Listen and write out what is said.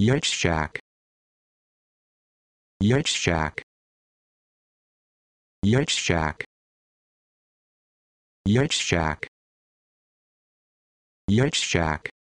Yacht Shack. Yacht Shack. Yacht Shack. Yacht Shack. Yacht Shack.